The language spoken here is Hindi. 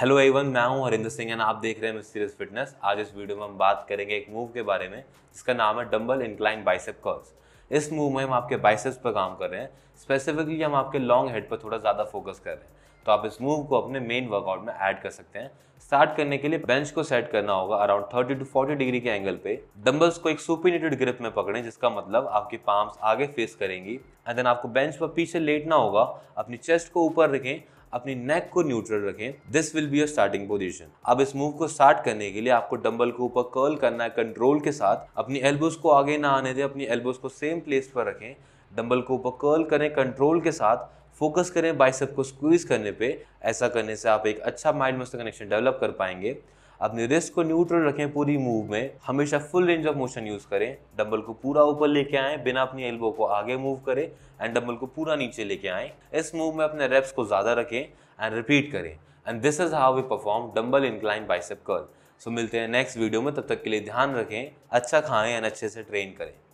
हेलो एवन मैं हूं हरिंदर सिंह एंड आप देख रहे हैं मिस्टीरियस फिटनेस आज इस वीडियो में हम बात करेंगे एक मूव के बारे में जिसका नाम है डम्बल इंक्लाइन बाइसेप कर्ल्स इस मूव में हम आपके बाइसेप्स पर काम कर रहे हैं स्पेसिफिकली हम आपके लॉन्ग हेड पर थोड़ा ज़्यादा फोकस कर रहे हैं तो आप इस मूव को अपने मेन वर्कआउट में ऐड कर सकते हैं स्टार्ट करने के लिए बेंच को सेट करना होगा अराउंड 30 टू 40 डिग्री के एंगल पे डंबल्स को एक सुपिनेटेड ग्रिप में पकड़ें जिसका मतलब आपकी पाम्स आगे फेस करेंगी एंड देन आपको बेंच पर पीछे लेटना होगा अपनी चेस्ट को ऊपर रखें अपनी नेक को न्यूट्रल रखें this will be your starting position अब इस मूव को स्टार्ट करने के लिए आपको डंबल को ऊपर कर्ल करना है कंट्रोल के साथ अपनी एल्बोज को आगे ना आने दें अपनी एल्बोज को सेम प्लेस पर रखें डंबल को ऊपर कर्ल करें कंट्रोल के साथ फोकस करें बाइसेप को स्क्वीज करने पे ऐसा करने से आप एक अच्छा माइंड मस्त कनेक्शन डेवलप कर पाएंगे अपने रिस्ट को न्यूट्रल रखें पूरी मूव में हमेशा full range of motion use करें डम्बल को पूरा ऊपर लेके आए बिना अपनी एल्बो को आगे मूव करें एंड डम्बल को पूरा नीचे लेके आए इस मूव में अपने रेप्स को ज्यादा रखें एंड रिपीट करें and this is how we perform dumbbell incline bicep curl so मिलते हैं नेक्स्ट वीडियो में तब तक के लिए ध्यान रखें अच्छा खाएं एंड अच्छे से ट्रेन करें